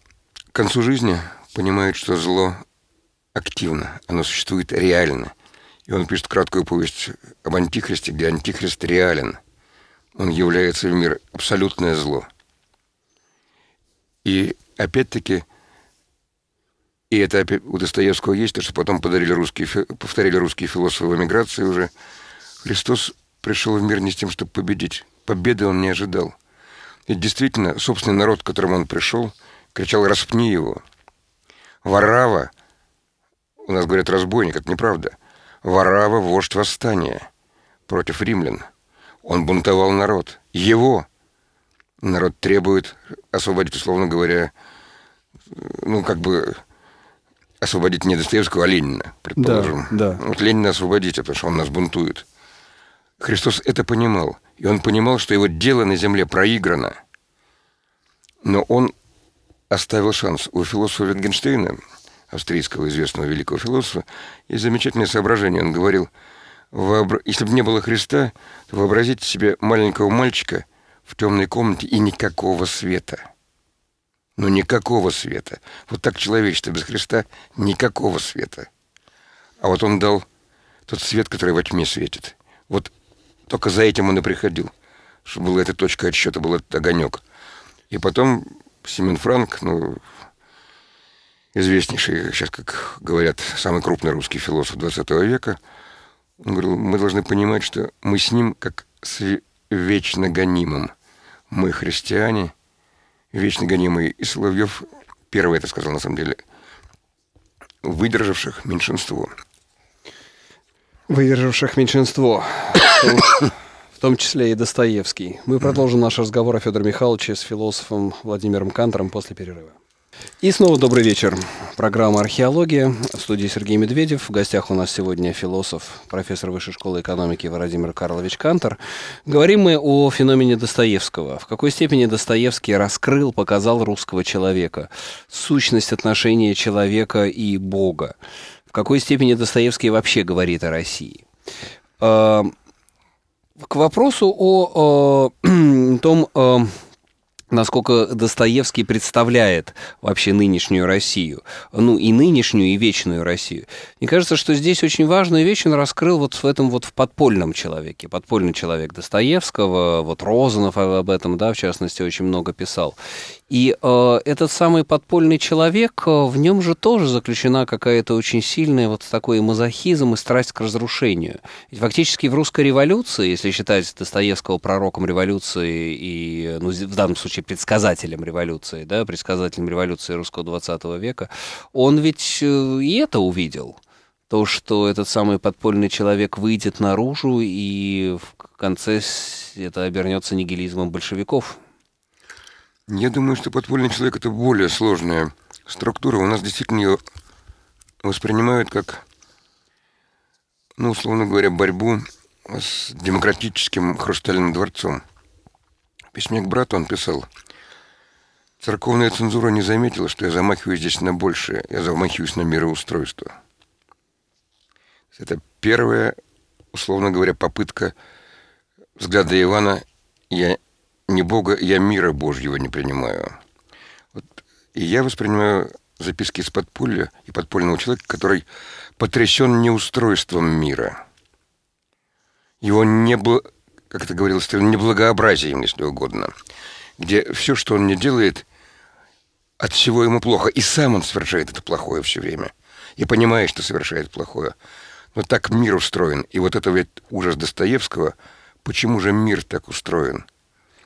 к концу жизни понимает, что зло активно, оно существует реально. И он пишет краткую повесть об Антихристе, где Антихрист реален. Он является в мир абсолютное зло. И опять-таки – и это у Достоевского есть, то, что потом подарили русские, повторили русские философы в эмиграции уже. Христос пришел в мир не с тем, чтобы победить. Победы он не ожидал. и действительно, собственный народ, к которому он пришел, кричал «распни его». Варава, у нас говорят разбойник, это неправда. Варава – вождь восстания против римлян. Он бунтовал народ. Его народ требует освободить, условно говоря, э, ну, как бы освободить не Достоевского, а Ленина, предположим. Да, да. Вот Ленина освободить, потому что он нас бунтует. Христос это понимал. И он понимал, что его дело на земле проиграно. Но он оставил шанс. У философа Венгенштейна, австрийского известного великого философа, есть замечательное соображение. Он говорил, если бы не было Христа, то вообразите себе маленького мальчика в темной комнате и никакого света – но никакого света. Вот так человечество без Христа — никакого света. А вот он дал тот свет, который во тьме светит. Вот только за этим он и приходил, чтобы была эта точка отсчета, был этот огонек. И потом Семен Франк, ну, известнейший, сейчас, как говорят, самый крупный русский философ 20 века, он говорил, мы должны понимать, что мы с ним как с вечно гонимым. Мы христиане — вечно гонимые. И Соловьев первый это сказал, на самом деле. Выдержавших меньшинство. Выдержавших меньшинство. В том числе и Достоевский. Мы продолжим наш разговор о Федоре Михайловиче с философом Владимиром Кантором после перерыва. И снова добрый вечер. Программа «Археология». В студии Сергей Медведев. В гостях у нас сегодня философ, профессор Высшей школы экономики Владимир Карлович Кантор. Говорим мы о феномене Достоевского. В какой степени Достоевский раскрыл, показал русского человека, сущность отношения человека и Бога. В какой степени Достоевский вообще говорит о России. Э, к вопросу о, о э, том, э, насколько Достоевский представляет вообще нынешнюю Россию, ну и нынешнюю, и вечную Россию. Мне кажется, что здесь очень важную вещь он раскрыл вот в этом вот в подпольном человеке. Подпольный человек Достоевского, вот Розанов об этом, да, в частности, очень много писал. И э, этот самый подпольный человек, э, в нем же тоже заключена какая-то очень сильная вот такой мазохизм и страсть к разрушению. Ведь фактически в русской революции, если считать Достоевского пророком революции и, ну, в данном случае, предсказателем революции, да, предсказателем революции русского 20 века, он ведь э, и это увидел то, что этот самый подпольный человек выйдет наружу, и в конце это обернется нигилизмом большевиков. Я думаю, что подпольный человек – это более сложная структура. У нас действительно ее воспринимают как, ну, условно говоря, борьбу с демократическим хрустальным дворцом. В письме к брату он писал, «Церковная цензура не заметила, что я замахиваюсь здесь на большее, я замахиваюсь на мироустройство». Это первая, условно говоря, попытка взгляда Ивана «я не Бога, я мира Божьего не принимаю. Вот, и я воспринимаю записки из подполья и подпольного человека, который потрясен неустройством мира. Его не было, как это говорилось, неблагообразием, если угодно, где все, что он не делает, от всего ему плохо, и сам он совершает это плохое все время, и понимает, что совершает плохое. Но так мир устроен, и вот это ведь ужас Достоевского, почему же мир так устроен –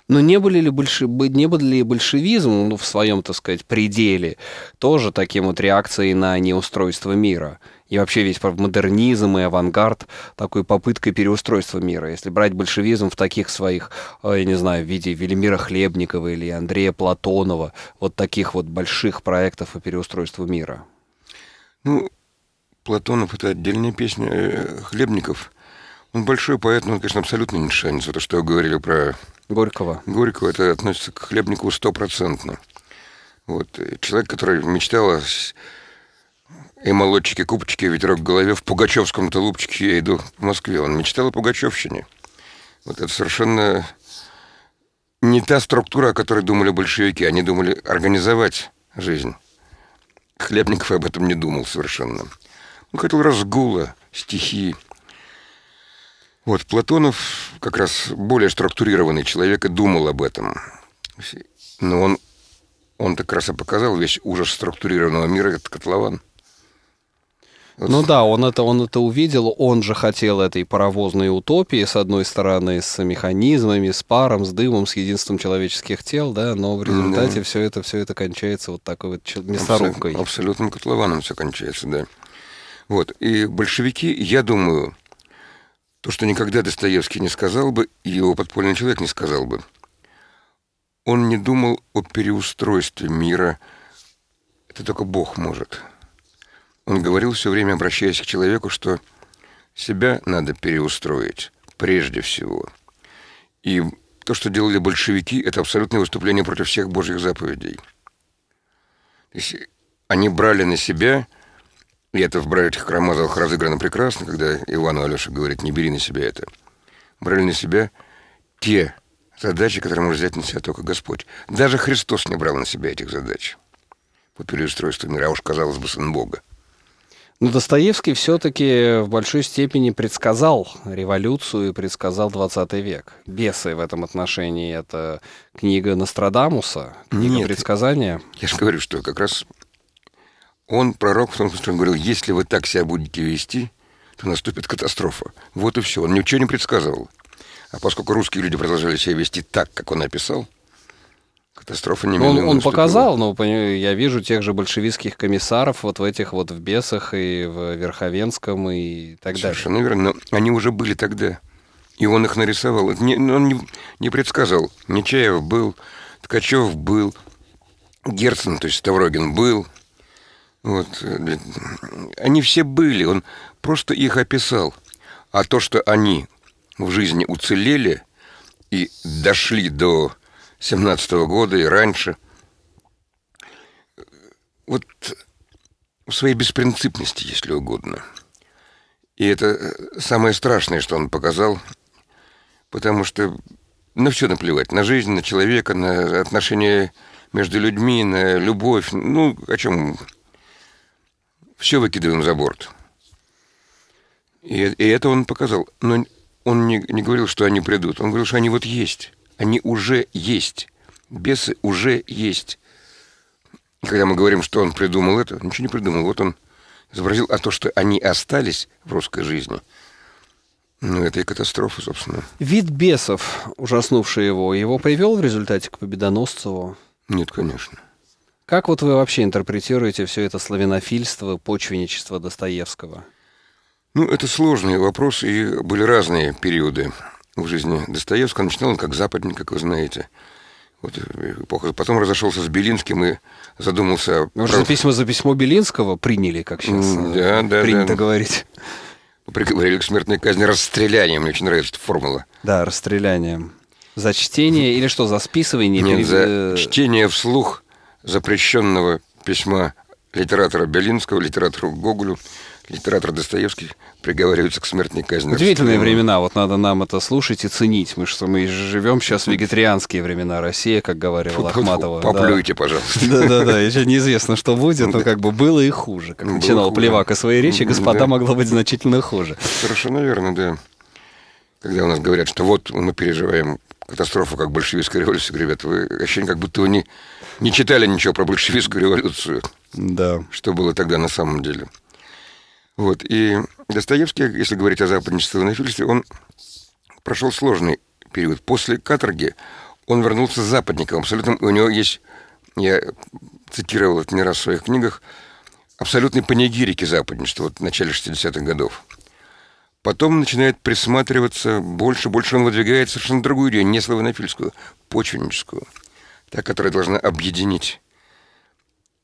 но не, были ли больши... не был ли большевизм ну, в своем, так сказать, пределе тоже таким вот реакцией на неустройство мира? И вообще весь модернизм и авангард такой попыткой переустройства мира. Если брать большевизм в таких своих, э, я не знаю, в виде Велимира Хлебникова или Андрея Платонова, вот таких вот больших проектов по переустройству мира. Ну, Платонов это отдельная песня, э, Хлебников он ну, большой поэт, но ну, он, конечно, абсолютно не шанец. То, что вы говорили про... Горького. Горького, это относится к Хлебникову стопроцентно. Вот. Э, человек, который мечтал о и молодчики, кубочки, ветерок в голове, в пугачевском тулупчике я иду в Москве. Он мечтал о пугачевщине. Вот это совершенно не та структура, о которой думали большевики. Они думали организовать жизнь. Хлебников об этом не думал совершенно. Он хотел разгула, стихии. Вот, Платонов, как раз более структурированный человек, и думал об этом. Но он, он так раз и показал весь ужас структурированного мира, этот котлован. Вот. Ну да, он это, он это увидел, он же хотел этой паровозной утопии, с одной стороны, с механизмами, с паром, с дымом, с единством человеческих тел, да, но в результате да. все это, все это кончается вот такой вот мясорубкой. Абсолютно, абсолютным котлованом все кончается, да. Вот, и большевики, я думаю, то, что никогда Достоевский не сказал бы, и его подпольный человек не сказал бы. Он не думал о переустройстве мира. Это только Бог может. Он говорил все время, обращаясь к человеку, что себя надо переустроить прежде всего. И то, что делали большевики, это абсолютное выступление против всех божьих заповедей. То есть они брали на себя и это в брайлевских хромазовых разыграно прекрасно, когда Ивану Алеша говорит, не бери на себя это. Брали на себя те задачи, которые может взять на себя только Господь. Даже Христос не брал на себя этих задач по переустройству мира, а уж, казалось бы, Сын Бога. Но Достоевский все-таки в большой степени предсказал революцию и предсказал 20 век. Бесы в этом отношении — это книга Нострадамуса, книга Нет, предсказания. Я же говорю, что как раз он, пророк, в том смысле, он говорил, если вы так себя будете вести, то наступит катастрофа. Вот и все. Он ничего не предсказывал. А поскольку русские люди продолжали себя вести так, как он описал, катастрофа не ну, Он, он показал, но я вижу тех же большевистских комиссаров вот в этих вот в Бесах и в Верховенском и так Совершенно далее. Совершенно верно. Но они уже были тогда. И он их нарисовал. Не, ну, он не, не предсказал. Нечаев был, Ткачев был, Герцен, то есть Ставрогин был, вот. Э, они все были, он просто их описал. А то, что они в жизни уцелели и дошли до 17 -го года и раньше, э, вот в своей беспринципности, если угодно. И это э, самое страшное, что он показал, потому что на ну, все наплевать, на жизнь, на человека, на отношения между людьми, на любовь, ну, о чем все выкидываем за борт. И, и это он показал. Но он не, не говорил, что они придут. Он говорил, что они вот есть. Они уже есть. Бесы уже есть. когда мы говорим, что он придумал это, ничего не придумал. Вот он изобразил. А то, что они остались в русской жизни, ну, это и катастрофа, собственно. Вид бесов, ужаснувший его, его привел в результате к Победоносцеву? Нет, конечно. Как вот вы вообще интерпретируете все это славянофильство, почвенничество Достоевского? Ну, это сложный вопрос, и были разные периоды в жизни Достоевского. Начинал он как западник, как вы знаете. Вот э, эпоха. Потом разошелся с Белинским и задумался... Может, прав... письма за письмо Белинского приняли, как сейчас э, да, да, принято да. говорить? Приговорили к смертной казни расстрелянием. Мне очень нравится эта формула. Да, расстрелянием. За чтение или что, за списывание? Нет, или... за э, чтение вслух запрещенного письма литератора Белинского, литератору Гоголю, литератор Достоевский приговариваются к смертной казни. Удивительные времена, вот надо нам это слушать и ценить. Мы что, мы живем сейчас в вегетарианские времена России, как говорила Фу, Поплюйте, да. пожалуйста. Да-да-да, еще неизвестно, что будет, но как бы было и хуже. Как начинал Плевака свои речи, господа, могло быть значительно хуже. Совершенно верно, да. Когда у нас говорят, что вот мы переживаем катастрофу, как большевистская революция, говорят, вы ощущение, как будто вы не не читали ничего про большевистскую революцию. Да. Что было тогда на самом деле. Вот. И Достоевский, если говорить о западничестве на фильстве, он прошел сложный период. После каторги он вернулся западником. Абсолютно у него есть, я цитировал это не раз в своих книгах, абсолютный панигирики западничества вот, в начале 60-х годов. Потом начинает присматриваться больше, больше он выдвигает совершенно другую идею, не славянофильскую, почвенническую – та, которая должна объединить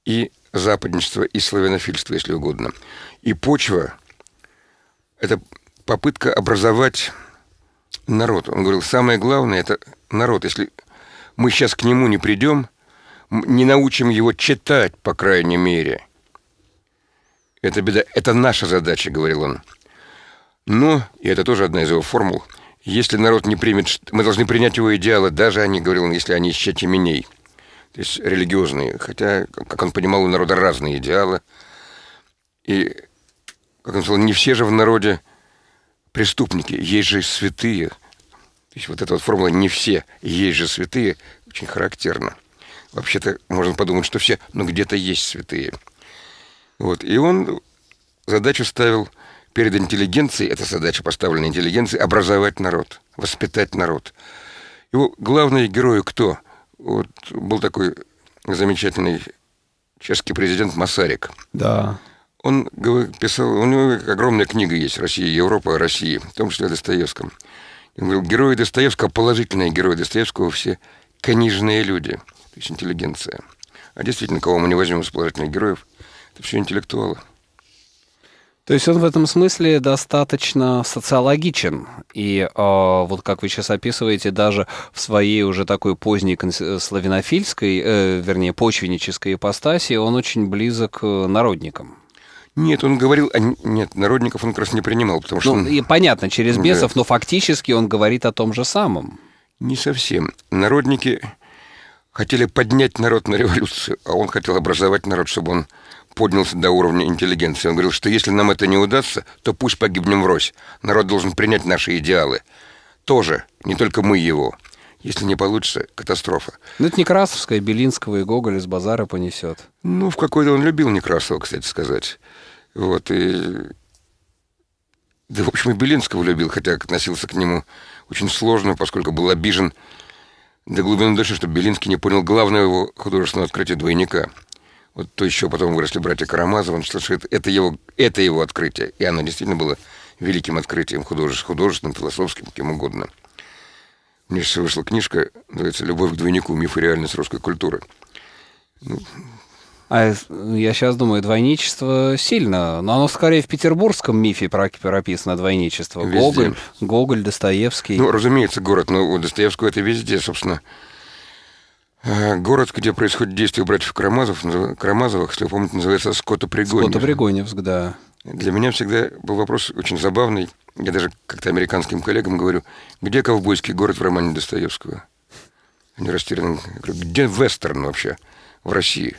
и западничество, и славянофильство, если угодно. И почва – это попытка образовать народ. Он говорил, самое главное – это народ. Если мы сейчас к нему не придем, не научим его читать, по крайней мере. Это беда. Это наша задача, говорил он. Но, и это тоже одна из его формул – если народ не примет, мы должны принять его идеалы, даже, они, говорил он, если они еще теменей, то есть религиозные. Хотя, как он понимал, у народа разные идеалы. И, как он сказал, не все же в народе преступники, есть же святые. То есть вот эта вот формула «не все, есть же святые» очень характерна. Вообще-то можно подумать, что все, но где-то есть святые. Вот. И он задачу ставил – Перед интеллигенцией, эта задача поставлена интеллигенцией, образовать народ, воспитать народ. Его главные герои кто? Вот был такой замечательный чешский президент Масарик. Да. Он писал, у него огромная книга есть «Россия, Европа, Россия», в том числе о Достоевском. Он говорил, герои Достоевского, положительные герои Достоевского все книжные люди, то есть интеллигенция. А действительно, кого мы не возьмем из положительных героев, это все интеллектуалы. То есть он в этом смысле достаточно социологичен. И э, вот как вы сейчас описываете, даже в своей уже такой поздней э, славянофильской, э, вернее, почвеннической ипостаси, он очень близок к э, народникам. Нет, он говорил... А, нет, народников он как раз не принимал, потому что... Ну, он... и понятно, через бесов, да. но фактически он говорит о том же самом. Не совсем. Народники хотели поднять народ на революцию, а он хотел образовать народ, чтобы он поднялся до уровня интеллигенции. Он говорил, что если нам это не удастся, то пусть погибнем врозь. Народ должен принять наши идеалы. Тоже, не только мы его. Если не получится, катастрофа. Ну, это Некрасовская, Белинского и Гоголя с базара понесет. Ну, в какой-то он любил Некрасова, кстати сказать. Вот, и... Да, в общем, и Белинского любил, хотя относился к нему очень сложно, поскольку был обижен до глубины души, что Белинский не понял главного его художественного открытия «Двойника». Вот то еще потом выросли братья Карамазовы, он считал, что это, его, это его открытие. И оно действительно было великим открытием художественным, художественным, философским, кем угодно. У меня сейчас вышла книжка, называется «Любовь к двойнику. Миф и реальность русской культуры». Ну, а я сейчас думаю, двойничество сильно, но оно скорее в петербургском мифе прописано двойничество. Везде. Гоголь, Гоголь, Достоевский. Ну, разумеется, город, но у Достоевского это везде, собственно. Э, город, где происходит действие братьев Карамазов, Карамазовых, если вы помните, называется Скотопригоневск. Скотопригоневск, да. Для меня всегда был вопрос очень забавный. Я даже как-то американским коллегам говорю, где ковбойский город в романе Достоевского? Они растеряны. Я говорю, где вестерн вообще в России?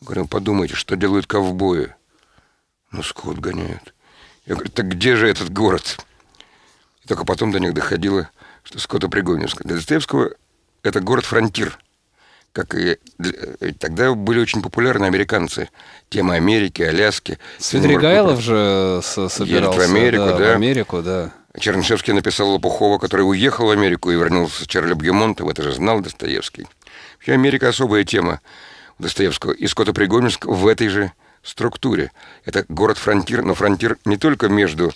Я говорю, «Ну, подумайте, что делают ковбои? Ну, скот гоняют. Я говорю, так где же этот город? И только потом до них доходило, что Скотопригоневск. Для Достоевского это город-фронтир. Как и, э, тогда были очень популярны американцы. Тема Америки, Аляски. Свидригайлов же э, собирался. Едет в Америку, да, да. В Америку, да. Чернышевский написал Лопухова, который уехал в Америку и вернулся с Чарли Бьемонтом. Это же знал Достоевский. Вообще Америка особая тема у Достоевского. И Скотта Пригонинск в этой же структуре. Это город-фронтир, но фронтир не только между,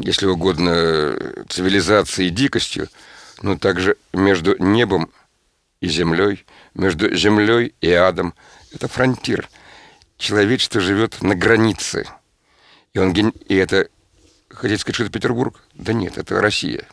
если угодно, э, цивилизацией и дикостью, но также между небом и землей, между землей и адом. Это фронтир. Человечество живет на границе. И, он, и это, хотите сказать, что это Петербург? Да нет, это Россия.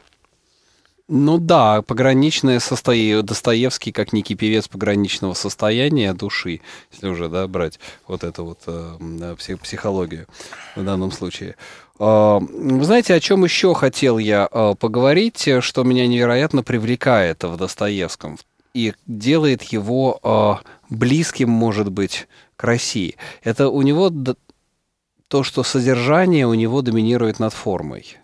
Ну да, пограничное состояние. Достоевский как некий певец пограничного состояния души, если уже да, брать вот эту вот э, э психологию в данном случае. А, вы знаете, о чем еще хотел я а, поговорить, э, что меня невероятно привлекает в Достоевском и делает его а, близким, может быть, к России. Это у него то, что содержание у него доминирует над формой.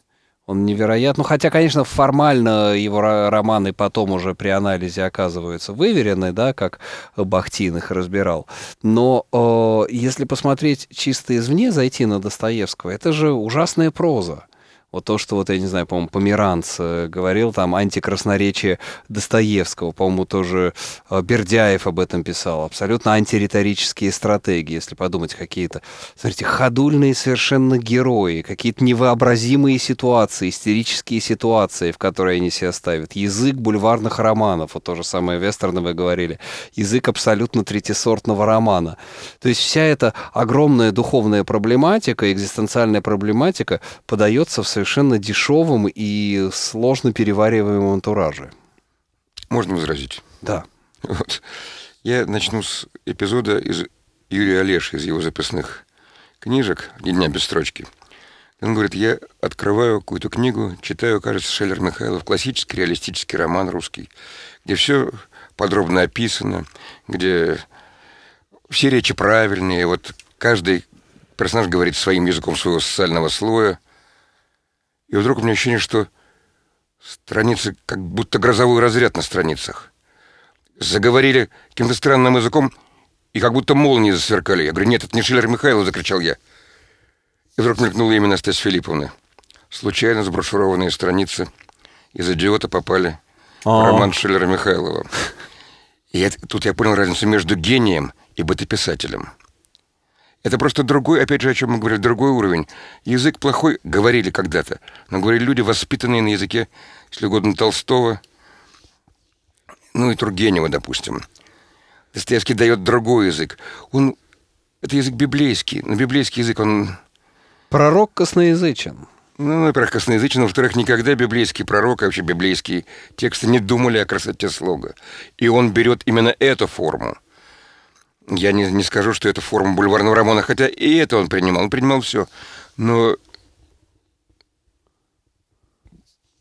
Он невероятно. Ну, хотя, конечно, формально его романы потом уже при анализе оказываются выверены, да, как Бахтин их разбирал. Но э, если посмотреть чисто извне, зайти на Достоевского, это же ужасная проза. Вот то, что вот, я не знаю, по-моему, Померанц э, говорил, там, антикрасноречие Достоевского, по-моему, тоже э, Бердяев об этом писал. Абсолютно антириторические стратегии, если подумать, какие-то, смотрите, ходульные совершенно герои, какие-то невообразимые ситуации, истерические ситуации, в которые они себя ставят. Язык бульварных романов, вот то же самое вестерны вы говорили, язык абсолютно третьесортного романа. То есть вся эта огромная духовная проблематика, экзистенциальная проблематика подается в совершенно дешевом и сложно перевариваемом антураже. Можно возразить? Да. Вот. Я начну с эпизода из Юрия Олеша, из его записных книжек дня без строчки». Он говорит, я открываю какую-то книгу, читаю, кажется, Шеллер Михайлов, классический реалистический роман русский, где все подробно описано, где все речи правильные, вот каждый персонаж говорит своим языком своего социального слоя, и вдруг у меня ощущение, что страницы, как будто грозовой разряд на страницах. Заговорили каким-то странным языком, и как будто молнии засверкали. Я говорю, нет, это не Шиллер Михайлов, закричал я. И вдруг мелькнуло имя Настасьи Филипповны. Случайно сброшированные страницы из «Идиота» попали в а. роман Шиллера Михайлова. И я, тут я понял разницу между гением и бытописателем. Это просто другой, опять же, о чем мы говорили, другой уровень. Язык плохой, говорили когда-то, но говорили люди, воспитанные на языке, если угодно, Толстого, ну и Тургенева, допустим. Достоевский дает другой язык. Он, это язык библейский, но библейский язык, он... Пророк косноязычен. Ну, во-первых, косноязычен, во-вторых, никогда библейский пророк, а вообще библейские тексты не думали о красоте слога. И он берет именно эту форму – я не, не скажу, что это форма бульварного романа, хотя и это он принимал. Он принимал все. Но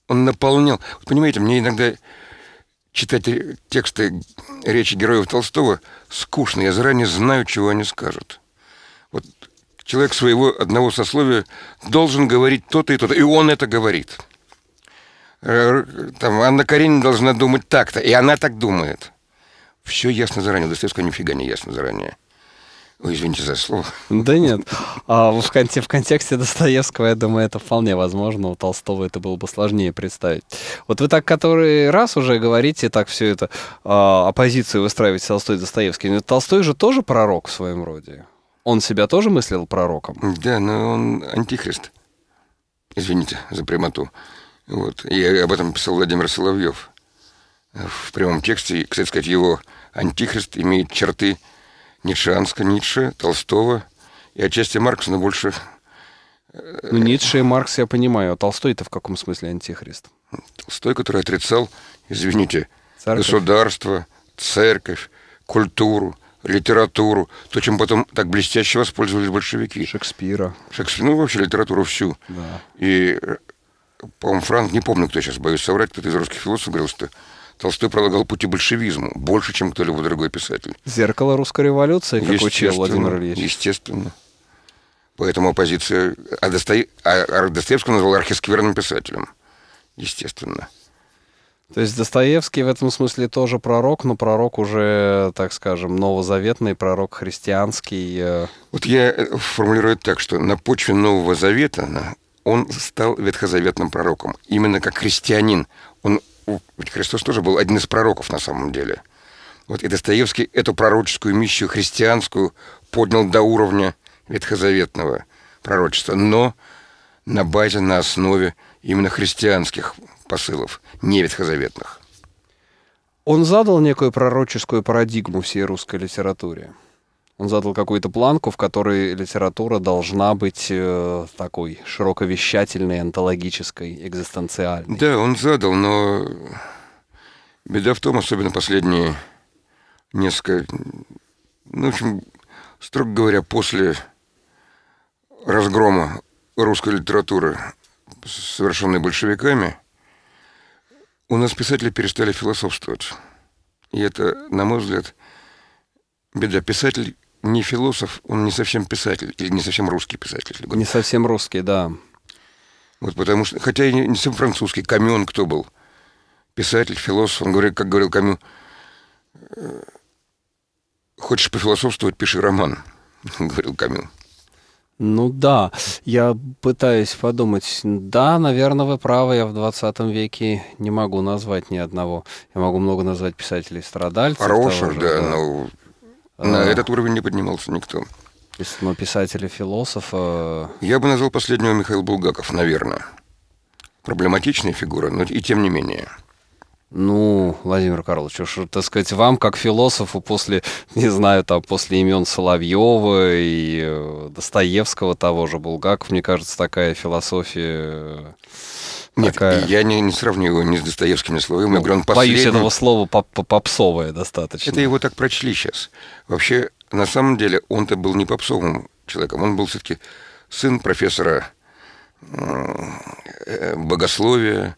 он наполнял. Вот понимаете, мне иногда читать тексты речи героев Толстого скучно. Я заранее знаю, чего они скажут. Вот человек своего одного сословия должен говорить то-то и то-то. И он это говорит. Там Анна Каренина должна думать так-то, и она так думает. Все ясно заранее. Достоевского нифига не ясно заранее. Ой, извините за слово. Да нет. А в, кон- в контексте Достоевского, я думаю, это вполне возможно. У Толстого это было бы сложнее представить. Вот вы так который раз уже говорите, так все это, а, оппозицию выстраиваете Толстой и Достоевский. Но Толстой же тоже пророк в своем роде. Он себя тоже мыслил пророком? Да, но он антихрист. Извините за прямоту. Вот. И об этом писал Владимир Соловьев. В прямом тексте, кстати сказать, его Антихрист имеет черты Ницшеанска, Ницше, Толстого и отчасти Маркса, но больше... Э, ну, Ницше и Маркс я понимаю, а Толстой-то в каком смысле антихрист? Толстой, который отрицал, извините, церковь. государство, церковь, культуру, литературу, то, чем потом так блестяще воспользовались большевики. Шекспира. Шекспира, ну, вообще литературу всю. Да. И, э, по-моему, Франк, не помню, кто сейчас, боюсь соврать, кто-то из русских философов говорил, что Толстой пролагал пути большевизму больше, чем кто-либо другой писатель. Зеркало русской революции, как учил Владимир Ильич. Естественно. Поэтому оппозиция... А, Досто... А, а Достоевского назвал архискверным писателем. Естественно. То есть Достоевский в этом смысле тоже пророк, но пророк уже, так скажем, новозаветный, пророк христианский. Э. Вот я э, формулирую так, что на почве Нового Завета он стал ветхозаветным пророком. Именно как христианин. Он ведь Христос тоже был один из пророков на самом деле. Вот и Достоевский эту пророческую миссию христианскую поднял до уровня ветхозаветного пророчества, но на базе, на основе именно христианских посылов, не ветхозаветных. Он задал некую пророческую парадигму всей русской литературе. Он задал какую-то планку, в которой литература должна быть э, такой широковещательной, онтологической, экзистенциальной. Да, он задал, но беда в том, особенно последние несколько... Ну, в общем, строго говоря, после разгрома русской литературы, совершенной большевиками, у нас писатели перестали философствовать. И это, на мой взгляд, беда. Писатель не философ, он не совсем писатель, или не совсем русский писатель. Не совсем русский, да. Вот потому что, хотя и не, не совсем французский, Камен кто был? Писатель, философ, он говорит, как говорил Камю, «Э, хочешь пофилософствовать, пиши роман, говорил Камю. Ну да, я пытаюсь подумать. Да, наверное, вы правы, я в 20 веке не могу назвать ни одного. Я могу много назвать писателей-страдальцев. Хороших, да, да, но на а. этот уровень не поднимался никто. Ну, писателя, философа... Э, Я бы назвал последнего Михаил Булгаков, наверное. Проблематичная фигура, но и тем не менее. Ну, Владимир Карлович, уж, так сказать, вам, как философу, после, не знаю, там, после имен Соловьева и э, Достоевского того же, Булгаков, мне кажется, такая философия э, нет, такая... я не, не его ни с Достоевским, ни с Ловым. Ну, он Боюсь последний... этого слова попсовое достаточно. Это его так прочли сейчас. Вообще, на самом деле, он-то был не попсовым человеком. Он был все-таки сын профессора э, богословия.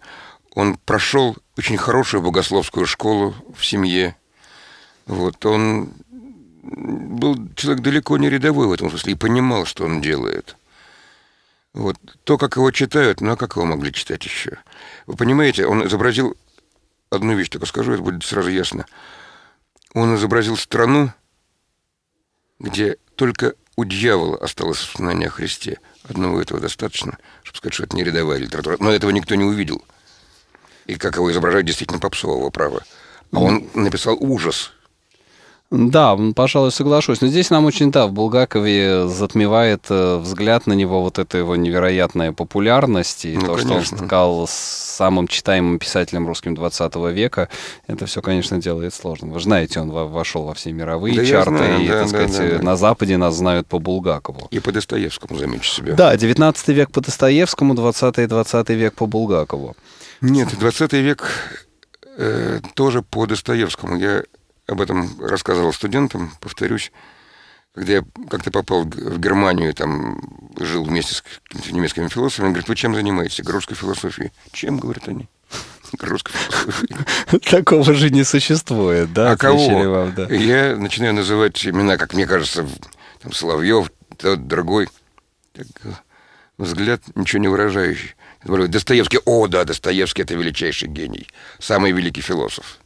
Он прошел очень хорошую богословскую школу в семье. Вот он был человек далеко не рядовой в этом смысле и понимал, что он делает. Вот. То, как его читают, ну а как его могли читать еще? Вы понимаете, он изобразил... Одну вещь только скажу, это будет сразу ясно. Он изобразил страну, где только у дьявола осталось воспоминание о Христе. Одного этого достаточно, чтобы сказать, что это не рядовая литература. Но этого никто не увидел. И как его изображают, действительно попсового права. А он написал ужас – да, пожалуй, соглашусь. Но здесь нам очень, да, в Булгакове затмевает э, взгляд на него вот эта его невероятная популярность и ну, то, конечно. что он стал самым читаемым писателем русским 20 века. Это все, конечно, делает сложно. Вы знаете, он вошел во все мировые да чарты, знаю, и, да, так да, сказать, да, да. на Западе нас знают по Булгакову. И по Достоевскому, замечу себе. Да, 19 век по Достоевскому, 20 и 20 век по Булгакову. Нет, 20 век э, тоже по Достоевскому. Я об этом рассказывал студентам, повторюсь, когда я как-то попал в Германию, там жил вместе с какими-то немецкими философами, он говорит, вы чем занимаетесь? Русской философией. Чем, говорят они? Русской философией. Такого же не существует, да? А кого? Вам, да. Я начинаю называть имена, как мне кажется, там, Соловьев, тот, другой. Так, взгляд ничего не выражающий. Достоевский, о да, Достоевский это величайший гений, самый великий философ.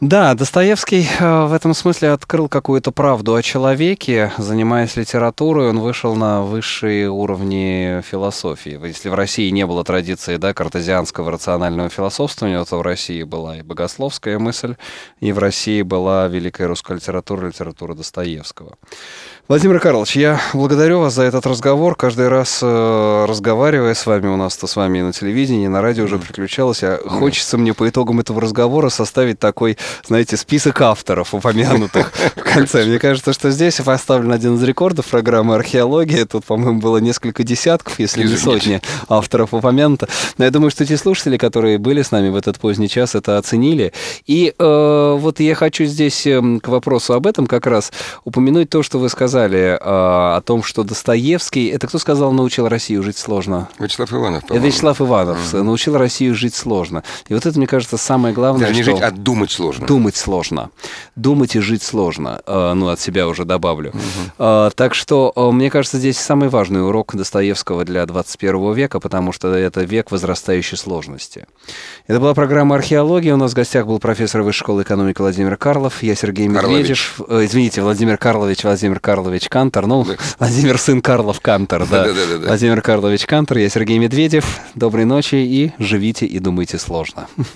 Да, Достоевский э, в этом смысле открыл какую-то правду о человеке. Занимаясь литературой, он вышел на высшие уровни философии. Если в России не было традиции да, картезианского рационального философствования, то в России была и богословская мысль, и в России была великая русская литература, литература Достоевского. Владимир Карлович, я благодарю вас за этот разговор. Каждый раз э, разговаривая с вами, у нас-то с вами и на телевидении, и на радио уже приключалось, а хочется мне по итогам этого разговора составить такой, знаете, список авторов, упомянутых в конце. Мне кажется, что здесь поставлен один из рекордов программы археологии. Тут, по-моему, было несколько десятков, если не сотни авторов упомянуто. Но я думаю, что те слушатели, которые были с нами в этот поздний час, это оценили. И э, вот я хочу здесь э, к вопросу об этом как раз упомянуть то, что вы сказали сказали э, о том, что Достоевский... Это кто сказал «научил Россию жить сложно»? Вячеслав Иванов, по-моему. Вячеслав Иванов. Mm-hmm. «Научил Россию жить сложно». И вот это, мне кажется, самое главное, Да, не что... жить, а думать сложно. Думать сложно. Думать и жить сложно. Э, ну, от себя уже добавлю. Mm-hmm. Э, так что, э, мне кажется, здесь самый важный урок Достоевского для 21 века, потому что это век возрастающей сложности. Это была программа «Археология». У нас в гостях был профессор Высшей школы экономики Владимир Карлов. Я Сергей Медведев. Э, извините, Владимир Карлович, Владимир Карлович. Карлович Кантор. Ну, Владимир сын Карлов Кантор, да. да. Владимир Карлович Кантор, я Сергей Медведев. Доброй ночи и живите и думайте сложно.